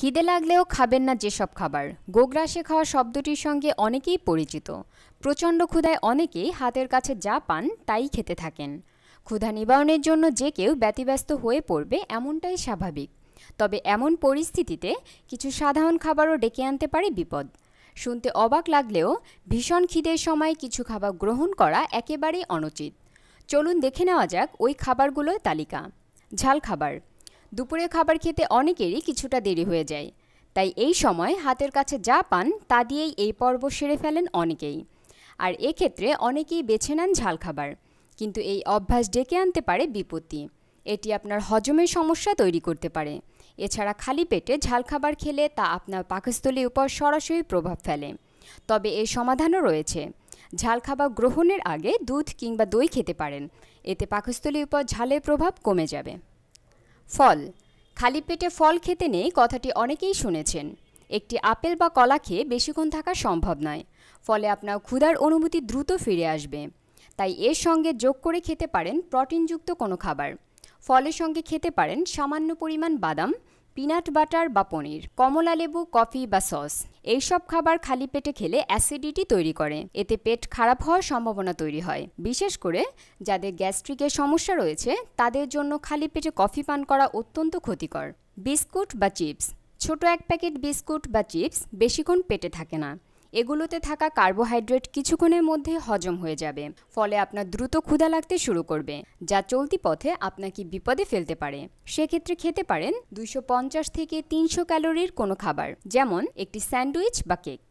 খিদে লাগলেও খাবেন না যেসব খাবার গোগ্রাসে খাওয়া শব্দটির সঙ্গে অনেকেই পরিচিত প্রচণ্ড ক্ষুধায় অনেকেই হাতের কাছে যা পান তাই খেতে থাকেন ক্ষুধা নিবারণের জন্য যে কেউ ব্যতিব্যস্ত হয়ে পড়বে এমনটাই স্বাভাবিক তবে এমন পরিস্থিতিতে কিছু সাধারণ খাবারও ডেকে আনতে পারে বিপদ শুনতে অবাক লাগলেও ভীষণ খিদের সময় কিছু খাবার গ্রহণ করা একেবারেই অনুচিত চলুন দেখে নেওয়া যাক ওই খাবারগুলোর তালিকা ঝাল খাবার দুপুরে খাবার খেতে অনেকেরই কিছুটা দেরি হয়ে যায় তাই এই সময় হাতের কাছে যা পান তা দিয়েই এই পর্ব সেরে ফেলেন অনেকেই আর এক্ষেত্রে অনেকেই বেছে নেন ঝাল খাবার কিন্তু এই অভ্যাস ডেকে আনতে পারে বিপত্তি এটি আপনার হজমের সমস্যা তৈরি করতে পারে এছাড়া খালি পেটে ঝাল খাবার খেলে তা আপনার পাকস্থলীর উপর সরাসরি প্রভাব ফেলে তবে এর সমাধানও রয়েছে ঝাল খাবার গ্রহণের আগে দুধ কিংবা দই খেতে পারেন এতে পাকস্থলীর উপর ঝালের প্রভাব কমে যাবে ফল খালি পেটে ফল খেতে নেই কথাটি অনেকেই শুনেছেন একটি আপেল বা কলা খেয়ে বেশিক্ষণ থাকা সম্ভব নয় ফলে আপনার ক্ষুধার অনুভূতি দ্রুত ফিরে আসবে তাই এর সঙ্গে যোগ করে খেতে পারেন প্রোটিনযুক্ত কোনো খাবার ফলের সঙ্গে খেতে পারেন সামান্য পরিমাণ বাদাম পিনাট বাটার বা পনির কমলা লেবু কফি বা সস এইসব খাবার খালি পেটে খেলে অ্যাসিডিটি তৈরি করে এতে পেট খারাপ হওয়ার সম্ভাবনা তৈরি হয় বিশেষ করে যাদের গ্যাস্ট্রিকের সমস্যা রয়েছে তাদের জন্য খালি পেটে কফি পান করা অত্যন্ত ক্ষতিকর বিস্কুট বা চিপস ছোট এক প্যাকেট বিস্কুট বা চিপস বেশিক্ষণ পেটে থাকে না এগুলোতে থাকা কার্বোহাইড্রেট কিছুক্ষণের মধ্যে হজম হয়ে যাবে ফলে আপনার দ্রুত ক্ষুধা লাগতে শুরু করবে যা চলতি পথে আপনাকে বিপদে ফেলতে পারে সেক্ষেত্রে খেতে পারেন দুইশো থেকে তিনশো ক্যালোরির কোনো খাবার যেমন একটি স্যান্ডউইচ বা কেক